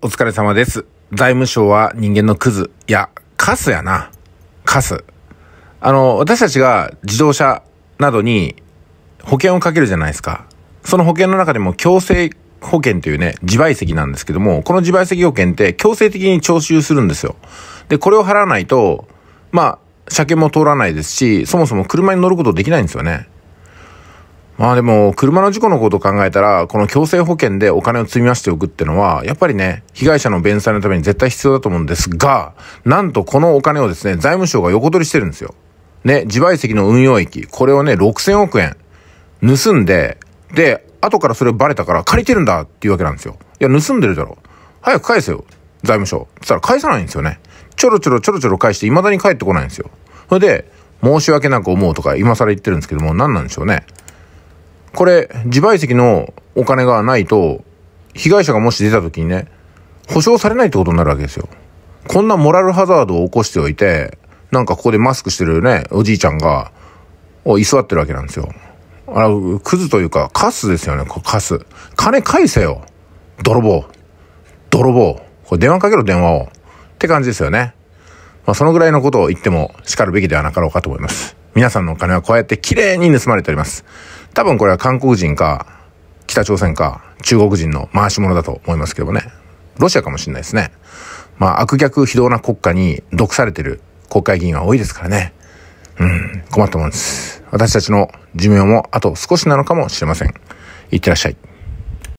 お疲れ様です。財務省は人間のクズ。いや、カスやな。カス。あの、私たちが自動車などに保険をかけるじゃないですか。その保険の中でも強制保険というね、自賠責なんですけども、この自賠責保険って強制的に徴収するんですよ。で、これを払わないと、まあ、車検も通らないですし、そもそも車に乗ることできないんですよね。まあでも、車の事故のことを考えたら、この強制保険でお金を積み増しておくってのは、やっぱりね、被害者の弁済のために絶対必要だと思うんですが、なんとこのお金をですね、財務省が横取りしてるんですよ。ね、自賠責の運用益、これをね、6000億円、盗んで、で、後からそれバレたから借りてるんだっていうわけなんですよ。いや、盗んでるだろ。早く返せよ、財務省。つったら返さないんですよね。ちょろちょろちょろちょろ返して、未だに返ってこないんですよ。それで、申し訳なく思うとか、今更言ってるんですけども、何なんでしょうね。これ、自賠責のお金がないと、被害者がもし出た時にね、保証されないってことになるわけですよ。こんなモラルハザードを起こしておいて、なんかここでマスクしてるね、おじいちゃんが、を居座ってるわけなんですよ。あの、クズというか、カスですよね、カス。金返せよ泥棒泥棒これ電話かけろ、電話を。って感じですよね。まあ、そのぐらいのことを言っても叱るべきではなかろうかと思います。皆さんのお金はこうやって綺麗に盗まれております。多分これは韓国人か、北朝鮮か、中国人の回し者だと思いますけどね。ロシアかもしれないですね。まあ、悪逆非道な国家に毒されてる国会議員は多いですからね。うん、困ったもんです。私たちの寿命もあと少しなのかもしれません。いってらっしゃい。